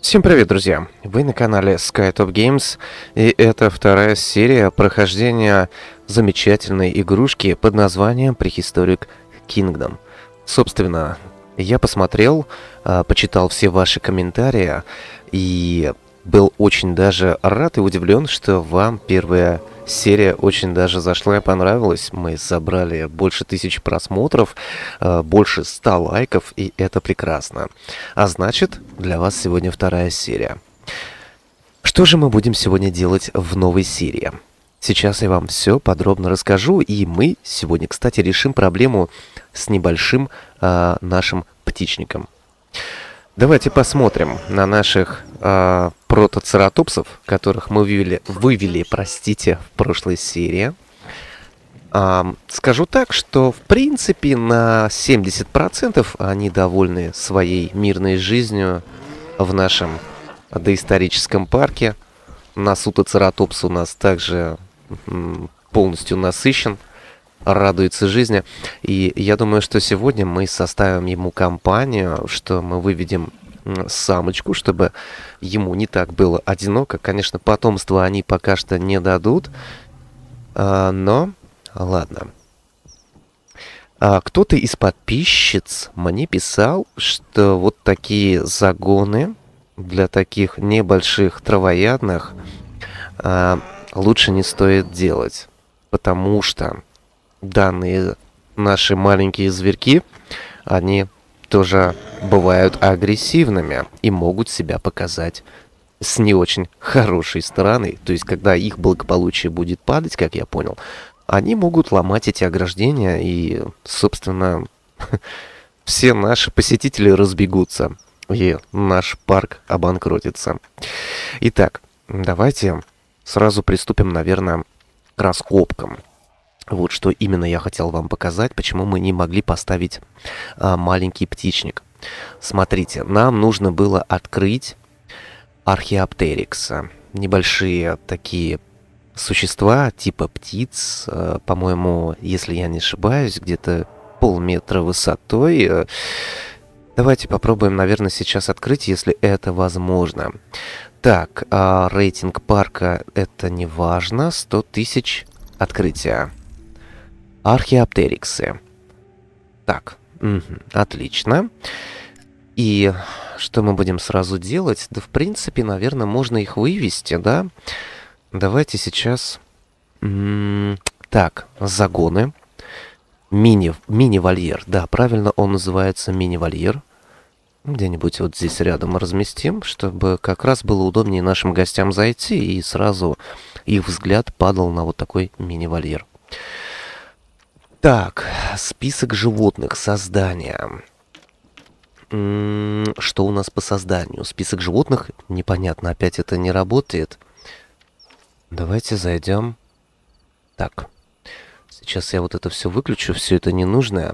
Всем привет, друзья! Вы на канале SkyTop Games, и это вторая серия прохождения замечательной игрушки под названием Prehistoric Kingdom. Собственно, я посмотрел, а, почитал все ваши комментарии, и был очень даже рад и удивлен, что вам первая серия очень даже зашла и понравилась. Мы собрали больше тысячи просмотров, э, больше ста лайков, и это прекрасно. А значит, для вас сегодня вторая серия. Что же мы будем сегодня делать в новой серии? Сейчас я вам все подробно расскажу, и мы сегодня, кстати, решим проблему с небольшим э, нашим птичником. Давайте посмотрим на наших э, протоцератопсов, которых мы вывели, вывели, простите, в прошлой серии. Э, скажу так, что в принципе на 70% они довольны своей мирной жизнью в нашем доисторическом парке. Насута у нас также полностью насыщен радуется жизни. И я думаю, что сегодня мы составим ему компанию, что мы выведем самочку, чтобы ему не так было одиноко. Конечно, потомство они пока что не дадут, а, но ладно. А, кто-то из подписчиц мне писал, что вот такие загоны для таких небольших травоядных а, лучше не стоит делать, потому что данные наши маленькие зверьки, они тоже бывают агрессивными и могут себя показать с не очень хорошей стороны. То есть, когда их благополучие будет падать, как я понял, они могут ломать эти ограждения, и, собственно, все наши посетители разбегутся, и наш парк обанкротится. Итак, давайте сразу приступим, наверное, к раскопкам. Вот что именно я хотел вам показать, почему мы не могли поставить а, маленький птичник. Смотрите, нам нужно было открыть археоптерикса. Небольшие такие существа типа птиц, а, по-моему, если я не ошибаюсь, где-то полметра высотой. А, давайте попробуем, наверное, сейчас открыть, если это возможно. Так, а, рейтинг парка это не важно, 100 тысяч открытия. Архиоптериксы. Так, угу, отлично. И что мы будем сразу делать? Да, в принципе, наверное, можно их вывести, да? Давайте сейчас... Так, загоны. Мини-вольер, мини, мини да, правильно он называется мини-вольер. Где-нибудь вот здесь рядом разместим, чтобы как раз было удобнее нашим гостям зайти, и сразу их взгляд падал на вот такой мини-вольер. Так, список животных, создания. Что у нас по созданию? Список животных? Непонятно, опять это не работает. Давайте зайдем. Так. Сейчас я вот это все выключу, все это ненужное.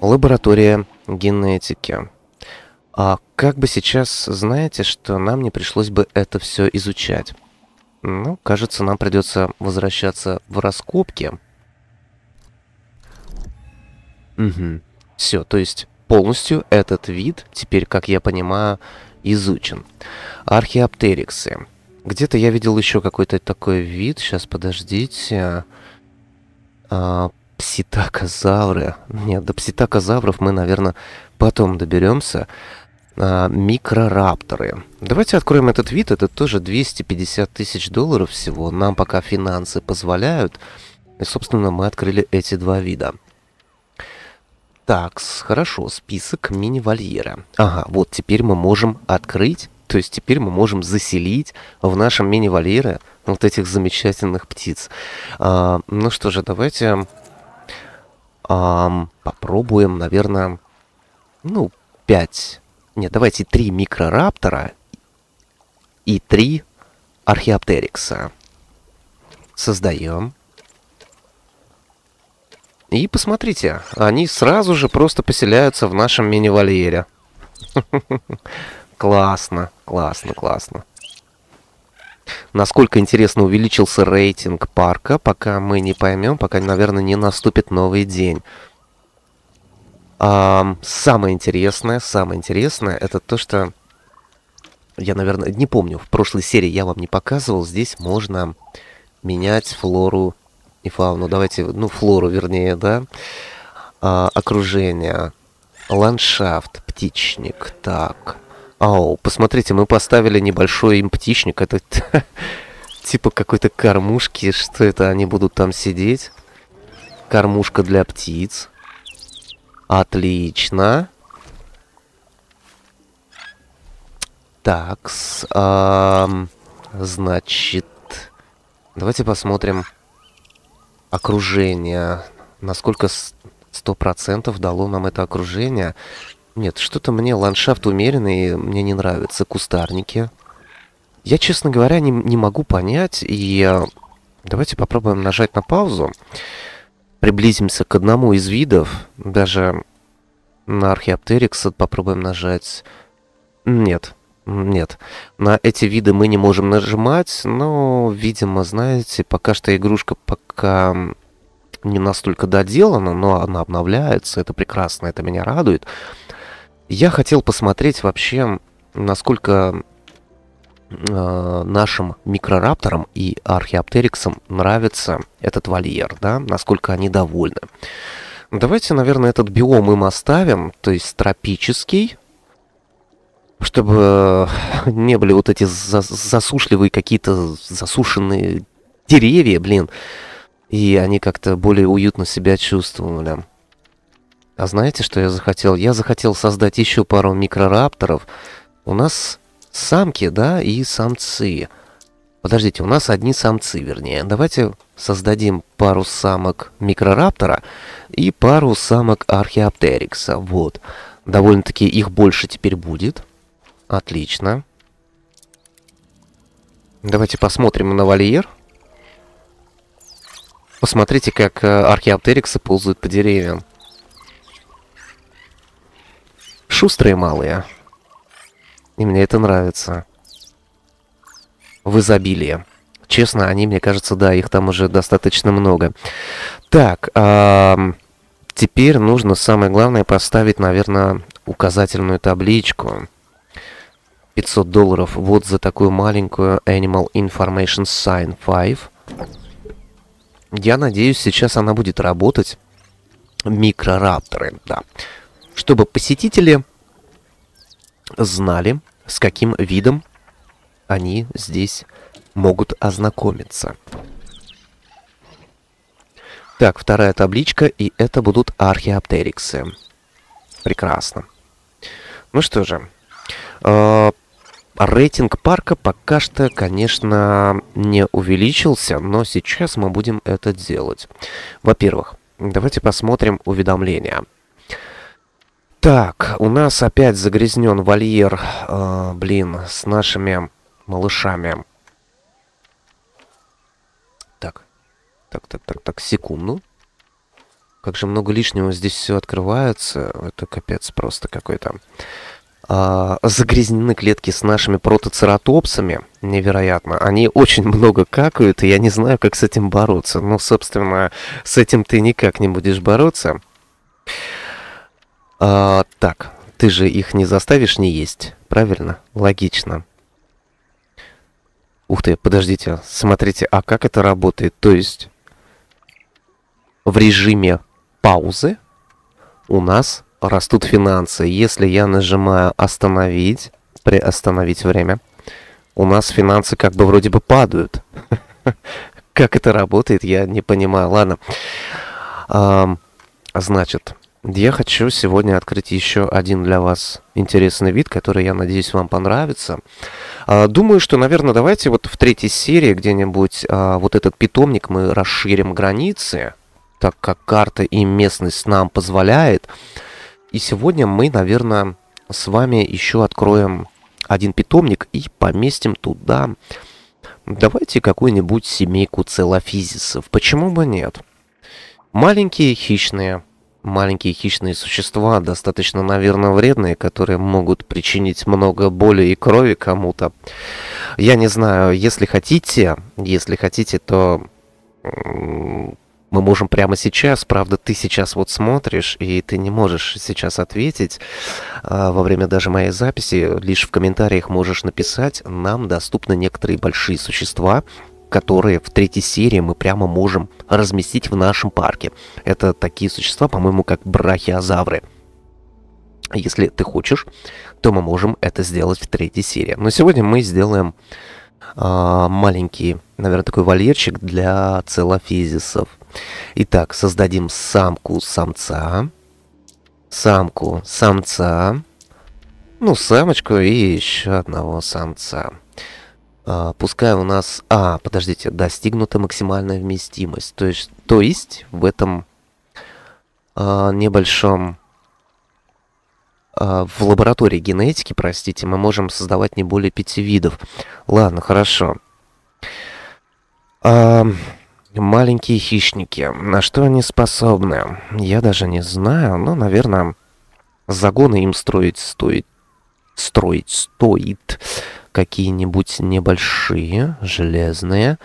Лаборатория генетики. А как бы сейчас, знаете, что нам не пришлось бы это все изучать? Ну, кажется, нам придется возвращаться в раскопки. Угу. Все, то есть полностью этот вид теперь, как я понимаю, изучен. Археоптериксы. Где-то я видел еще какой-то такой вид. Сейчас, подождите. А, пситакозавры. Нет, до пситакозавров мы, наверное, потом доберемся. А, микрорапторы. Давайте откроем этот вид. Это тоже 250 тысяч долларов всего. Нам пока финансы позволяют. И, собственно, мы открыли эти два вида. Так, хорошо, список мини-вольера. Ага, вот теперь мы можем открыть, то есть теперь мы можем заселить в нашем мини-вольере вот этих замечательных птиц. А, ну что же, давайте а, попробуем, наверное, ну, 5. Нет, давайте 3 микрораптора и 3 археоптерикса. Создаем. И посмотрите, они сразу же просто поселяются в нашем мини-вольере. Классно, классно, классно. Насколько интересно увеличился рейтинг парка, пока мы не поймем, пока, наверное, не наступит новый день. самое интересное, самое интересное, это то, что... Я, наверное, не помню, в прошлой серии я вам не показывал. Здесь можно менять флору не фауну, давайте, ну, флору, вернее, да, а, окружение, ландшафт, птичник, так. Ау, посмотрите, мы поставили небольшой им птичник, это типа какой-то кормушки, что это, они будут там сидеть. Кормушка для птиц. Отлично. Так, значит, давайте посмотрим окружение, насколько сто процентов дало нам это окружение. Нет, что-то мне ландшафт умеренный, мне не нравится, кустарники. Я, честно говоря, не, не могу понять, и давайте попробуем нажать на паузу. Приблизимся к одному из видов, даже на археоптерикс попробуем нажать. Нет, нет, на эти виды мы не можем нажимать, но, видимо, знаете, пока что игрушка пока не настолько доделана, но она обновляется, это прекрасно, это меня радует. Я хотел посмотреть вообще, насколько э, нашим микрорапторам и археоптериксам нравится этот вольер, да, насколько они довольны. Давайте, наверное, этот биом им оставим, то есть тропический, чтобы э, не были вот эти засушливые какие-то засушенные деревья, блин. И они как-то более уютно себя чувствовали. А знаете, что я захотел? Я захотел создать еще пару микрорапторов. У нас самки, да, и самцы. Подождите, у нас одни самцы, вернее. Давайте создадим пару самок микрораптора и пару самок археоптерикса. Вот. Довольно-таки их больше теперь будет. Отлично. Давайте посмотрим на вольер. Посмотрите, как э, археоптериксы ползают по деревьям. Шустрые малые. И мне это нравится. В изобилии. Честно, они, мне кажется, да, их там уже достаточно много. Так, а теперь нужно самое главное поставить, наверное, указательную табличку. 500 долларов вот за такую маленькую Animal Information Sign 5. Я надеюсь, сейчас она будет работать. Микрорапторы, да. Чтобы посетители знали, с каким видом они здесь могут ознакомиться. Так, вторая табличка, и это будут археоптериксы. Прекрасно. Ну что же, а, Рейтинг парка пока что, конечно, не увеличился, но сейчас мы будем это делать. Во-первых, давайте посмотрим уведомления. Так, у нас опять загрязнен вольер, э, блин, с нашими малышами. Так, так, так, так, так, секунду. Как же много лишнего здесь все открывается. Это капец просто какой-то. А, загрязнены клетки с нашими протоцератопсами, невероятно. Они очень много какают, и я не знаю, как с этим бороться. Но, ну, собственно, с этим ты никак не будешь бороться. А, так, ты же их не заставишь не есть, правильно? Логично. Ух ты, подождите, смотрите, а как это работает? То есть в режиме паузы у нас растут финансы. Если я нажимаю «Остановить», «Приостановить время», у нас финансы как бы вроде бы падают. Как это работает, я не понимаю. Ладно. Значит, я хочу сегодня открыть еще один для вас интересный вид, который, я надеюсь, вам понравится. А, думаю, что, наверное, давайте вот в третьей серии где-нибудь а, вот этот питомник мы расширим границы, так как карта и местность нам позволяет. И сегодня мы, наверное, с вами еще откроем один питомник и поместим туда... Давайте какую-нибудь семейку целофизисов. Почему бы нет? Маленькие хищные. Маленькие хищные существа, достаточно, наверное, вредные, которые могут причинить много боли и крови кому-то. Я не знаю, если хотите, если хотите, то мы можем прямо сейчас, правда, ты сейчас вот смотришь, и ты не можешь сейчас ответить а, во время даже моей записи, лишь в комментариях можешь написать, нам доступны некоторые большие существа, которые в третьей серии мы прямо можем разместить в нашем парке. Это такие существа, по-моему, как брахиозавры. Если ты хочешь, то мы можем это сделать в третьей серии. Но сегодня мы сделаем э, маленький, наверное, такой вольерчик для целофизисов. Итак, создадим самку самца, самку самца, ну, самочку и еще одного самца. А, пускай у нас... А, подождите, достигнута максимальная вместимость. То есть, то есть в этом а, небольшом... А, в лаборатории генетики, простите, мы можем создавать не более пяти видов. Ладно, хорошо. А, Маленькие хищники. На что они способны? Я даже не знаю, но, наверное, загоны им строить стоит. Строить стоит. Какие-нибудь небольшие, железные,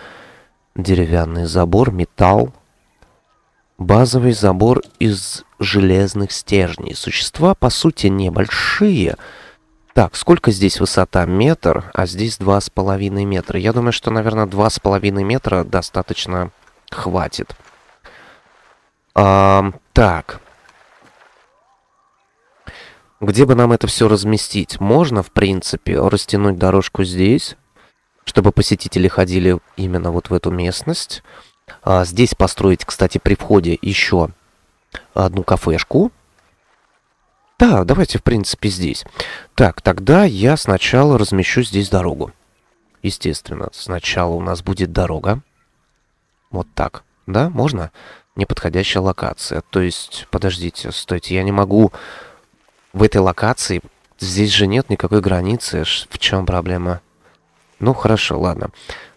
деревянный забор, металл. Базовый забор из железных стержней. Существа, по сути, небольшие. Так, сколько здесь высота? Метр, а здесь два с половиной метра. Я думаю, что, наверное, два с половиной метра достаточно Хватит. А, так. Где бы нам это все разместить? Можно, в принципе, растянуть дорожку здесь, чтобы посетители ходили именно вот в эту местность. А, здесь построить, кстати, при входе еще одну кафешку. Да, давайте, в принципе, здесь. Так, тогда я сначала размещу здесь дорогу. Естественно, сначала у нас будет дорога. Вот так. Да, можно? Неподходящая локация. То есть, подождите, стойте, я не могу в этой локации... Здесь же нет никакой границы. В чем проблема? Ну, хорошо, ладно.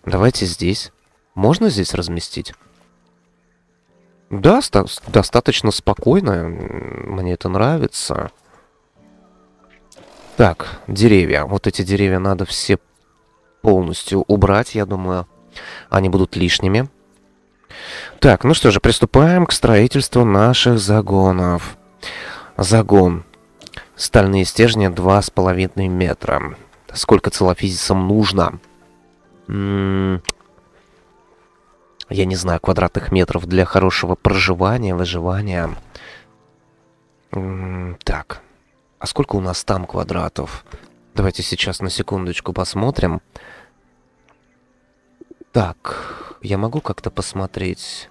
Давайте здесь. Можно здесь разместить? Да, достаточно спокойно. Мне это нравится. Так, деревья. Вот эти деревья надо все полностью убрать, я думаю. Они будут лишними. Так, ну что же, приступаем к строительству наших загонов. Загон. Стальные стержни 2,5 метра. Сколько целофизисам нужно? М м-м. -м я не знаю, квадратных метров для хорошего проживания, выживания. М м-м, так. А сколько у нас там квадратов? Давайте сейчас на секундочку посмотрим. Так. Я могу как-то посмотреть?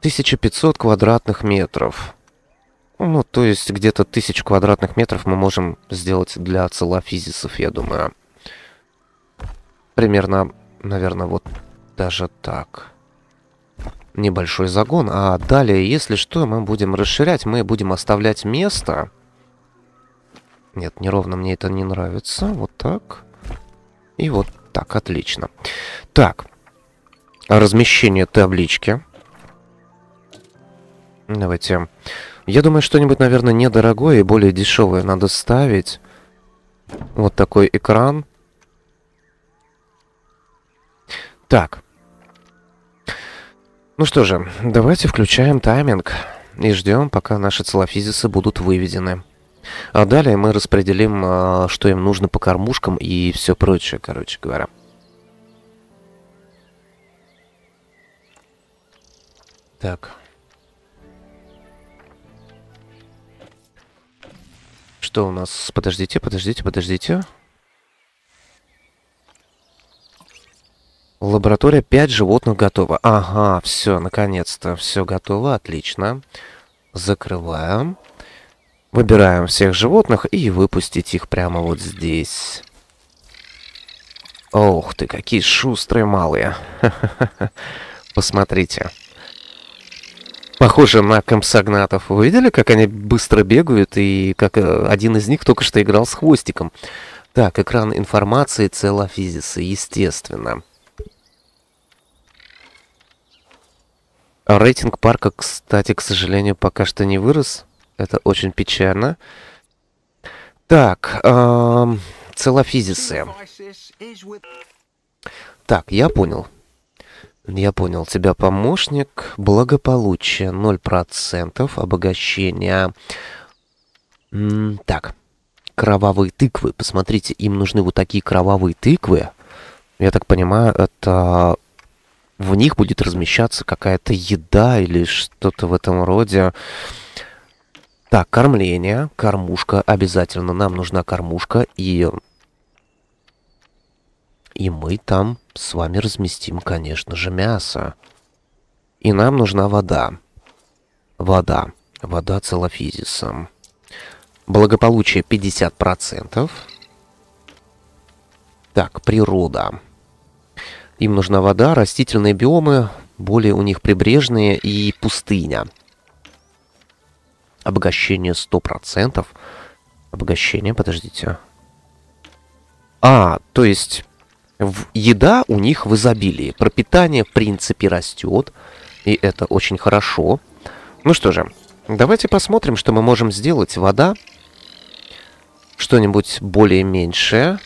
1500 квадратных метров. Ну, то есть где-то 1000 квадратных метров мы можем сделать для целофизисов, я думаю. Примерно, наверное, вот даже так. Небольшой загон. А далее, если что, мы будем расширять. Мы будем оставлять место. Нет, неровно мне это не нравится. Вот так. И вот так, отлично. Так размещение таблички. Давайте. Я думаю, что-нибудь, наверное, недорогое и более дешевое надо ставить. Вот такой экран. Так. Ну что же, давайте включаем тайминг и ждем, пока наши целофизисы будут выведены. А далее мы распределим, а, что им нужно по кормушкам и все прочее, короче говоря. Так. Что у нас? Подождите, подождите, подождите. Лаборатория 5 животных готова. Ага, все, наконец-то. Все готово, отлично. Закрываем. Выбираем всех животных и выпустить их прямо вот здесь. Ох ты, какие шустрые малые. Посмотрите похоже на комсогнатов. Вы видели, как они быстро бегают и как э, один из них только что играл с хвостиком? Так, экран информации целофизиса, естественно. А рейтинг парка, кстати, к сожалению, пока что не вырос. Это очень печально. Так, эм, целофизисы. Так, я понял. Я понял тебя, помощник. Благополучие 0%, обогащение. М так, кровавые тыквы. Посмотрите, им нужны вот такие кровавые тыквы. Я так понимаю, это... В них будет размещаться какая-то еда или что-то в этом роде. Так, кормление, кормушка обязательно. Нам нужна кормушка и... И мы там с вами разместим, конечно же, мясо. И нам нужна вода. Вода. Вода целофизиса. Благополучие 50%. Так, природа. Им нужна вода, растительные биомы, более у них прибрежные и пустыня. Обогащение 100%. Обогащение, подождите. А, то есть еда у них в изобилии. Пропитание, в принципе, растет, и это очень хорошо. Ну что же, давайте посмотрим, что мы можем сделать. Вода, что-нибудь более меньшее.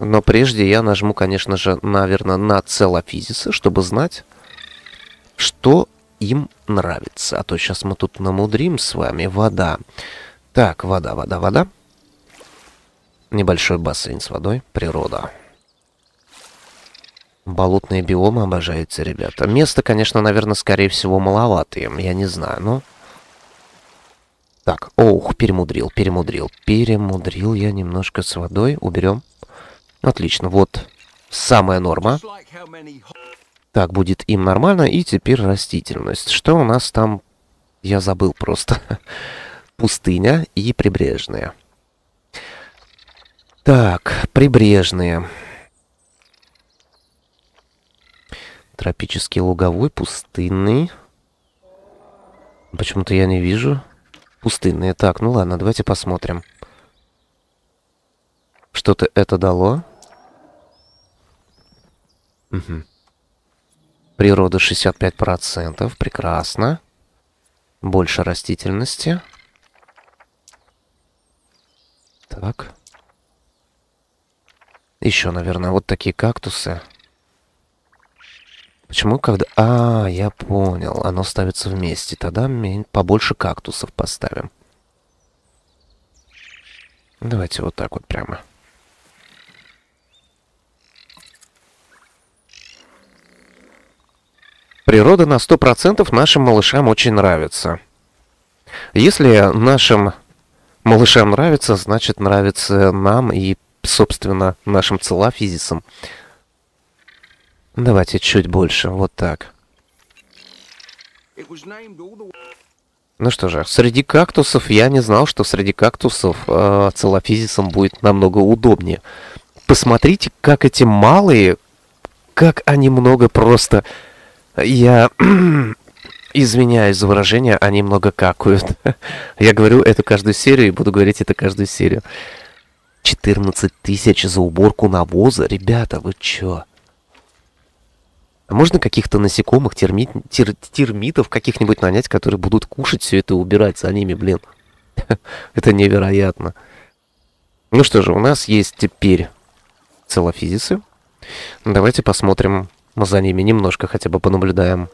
Но прежде я нажму, конечно же, наверное, на целофизисы, чтобы знать, что им нравится. А то сейчас мы тут намудрим с вами. Вода. Так, вода, вода, вода. Небольшой бассейн с водой. Природа. Болотные биомы обожаются, ребята. Места, конечно, наверное, скорее всего, маловато им. Я не знаю, но... Так, ох, перемудрил, перемудрил. Перемудрил я немножко с водой. Уберем. Отлично, вот самая норма. Так, будет им нормально. И теперь растительность. Что у нас там? Я забыл просто. Пустыня и прибрежные. Так, прибрежные. Прибрежные. Тропический луговой, пустынный. Почему-то я не вижу. Пустынные. Так, ну ладно, давайте посмотрим. Что-то это дало. Угу. Природа 65%. Прекрасно. Больше растительности. Так. Еще, наверное, вот такие кактусы. Почему когда... А, я понял. Оно ставится вместе. Тогда побольше кактусов поставим. Давайте вот так вот прямо. Природа на 100% нашим малышам очень нравится. Если нашим малышам нравится, значит нравится нам и, собственно, нашим целофизисам. Давайте чуть больше, вот так. Ну что же, среди кактусов я не знал, что среди кактусов э, а, целофизисом будет намного удобнее. Посмотрите, как эти малые, как они много просто... Я извиняюсь за выражение, они много какают. я говорю это каждую серию и буду говорить это каждую серию. 14 тысяч за уборку навоза? Ребята, вы чё? Можно каких-то насекомых, термит, тер, термитов каких-нибудь нанять, которые будут кушать все это и убирать за ними, блин. это невероятно. Ну что же, у нас есть теперь целофизисы. Давайте посмотрим, мы за ними немножко хотя бы понаблюдаем.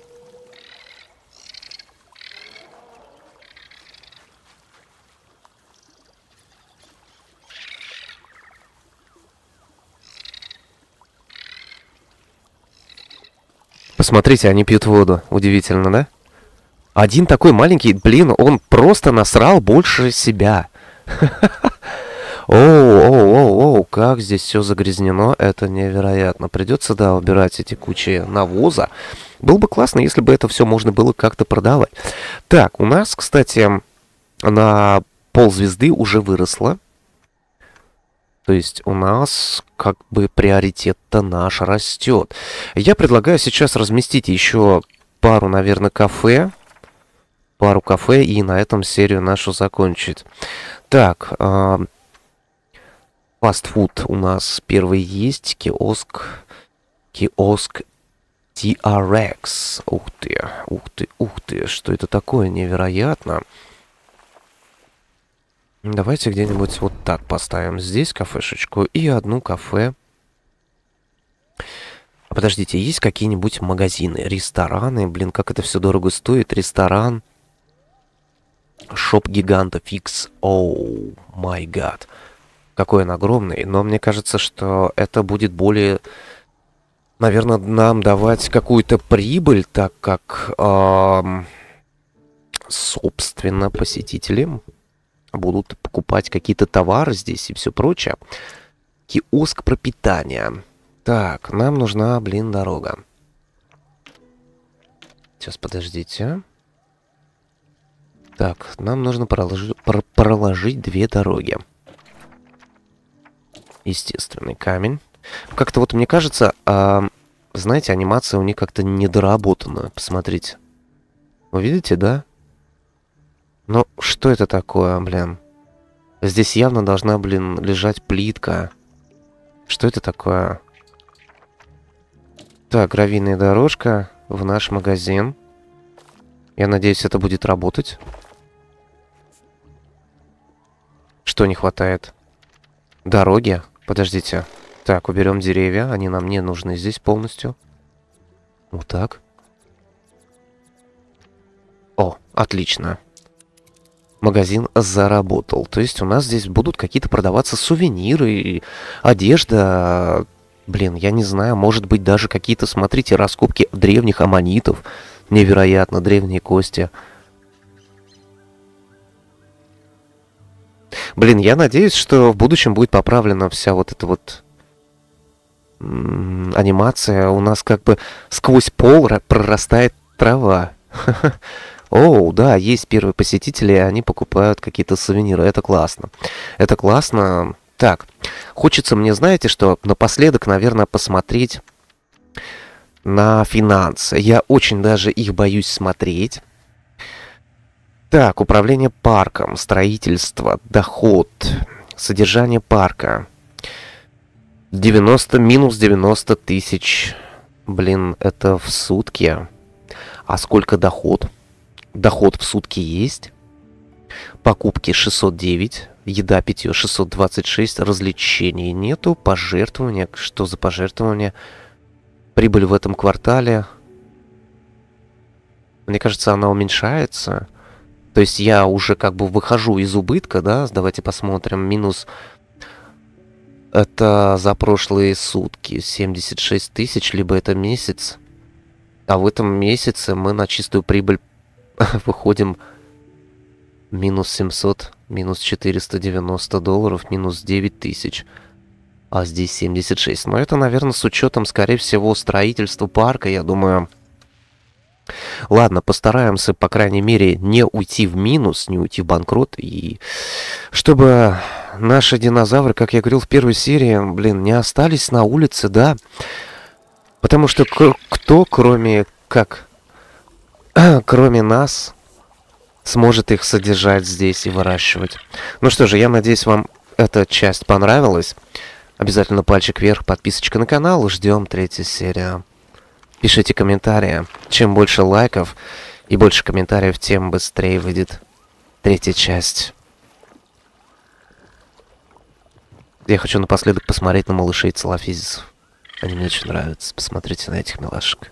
Смотрите, они пьют воду. Удивительно, да? Один такой маленький, блин, он просто насрал больше себя. Оу, оу, оу, оу, как здесь все загрязнено, это невероятно. Придется, да, убирать эти кучи навоза. Было бы классно, если бы это все можно было как-то продавать. Так, у нас, кстати, на ползвезды уже выросло то есть у нас как бы приоритет-то наш растет. Я предлагаю сейчас разместить еще пару, наверное, кафе. Пару кафе и на этом серию нашу закончить. Так, а, фастфуд у нас первый есть, киоск, киоск TRX. Ух ты, ух ты, ух ты, что это такое, невероятно. Невероятно. Давайте где-нибудь вот так поставим. Здесь кафешечку и одну кафе. Подождите, есть какие-нибудь магазины, рестораны? Блин, как это все дорого стоит. Ресторан. Шоп гиганта фикс. Оу, май гад. Какой он огромный. Но мне кажется, что это будет более... Наверное, нам давать какую-то прибыль, так как, эм, собственно, посетителям будут покупать какие-то товары здесь и все прочее. Киоск пропитания. Так, нам нужна, блин, дорога. Сейчас, подождите. Так, нам нужно проложи, про, проложить две дороги. Естественный камень. Как-то вот мне кажется, э, знаете, анимация у них как-то недоработана. Посмотрите. Вы видите, да? Ну, что это такое, блин? Здесь явно должна, блин, лежать плитка. Что это такое? Так, гравийная дорожка в наш магазин. Я надеюсь, это будет работать. Что не хватает? Дороги? Подождите. Так, уберем деревья. Они нам не нужны здесь полностью. Вот так. О, отлично. Отлично магазин заработал. То есть у нас здесь будут какие-то продаваться сувениры, одежда, блин, я не знаю, может быть даже какие-то, смотрите, раскопки древних аммонитов, невероятно, древние кости. Блин, я надеюсь, что в будущем будет поправлена вся вот эта вот анимация. У нас как бы сквозь пол прорастает трава. О, да, есть первые посетители, и они покупают какие-то сувениры. Это классно. Это классно. Так, хочется мне, знаете что, напоследок, наверное, посмотреть на финансы. Я очень даже их боюсь смотреть. Так, управление парком, строительство, доход, содержание парка. 90, минус 90 тысяч. Блин, это в сутки. А сколько доход? Доход в сутки есть. Покупки 609. Еда, питье 626. Развлечений нету. Пожертвования. Что за пожертвования? Прибыль в этом квартале. Мне кажется, она уменьшается. То есть я уже как бы выхожу из убытка, да? Давайте посмотрим. Минус... Это за прошлые сутки 76 тысяч, либо это месяц. А в этом месяце мы на чистую прибыль выходим минус 700, минус 490 долларов, минус 9000. А здесь 76. Но это, наверное, с учетом, скорее всего, строительства парка, я думаю. Ладно, постараемся, по крайней мере, не уйти в минус, не уйти в банкрот. И чтобы наши динозавры, как я говорил в первой серии, блин, не остались на улице, да. Потому что кто, кроме как кроме нас, сможет их содержать здесь и выращивать. Ну что же, я надеюсь, вам эта часть понравилась. Обязательно пальчик вверх, подписочка на канал, ждем третью серию. Пишите комментарии. Чем больше лайков и больше комментариев, тем быстрее выйдет третья часть. Я хочу напоследок посмотреть на малышей целофизисов. Они мне очень нравятся. Посмотрите на этих милашек.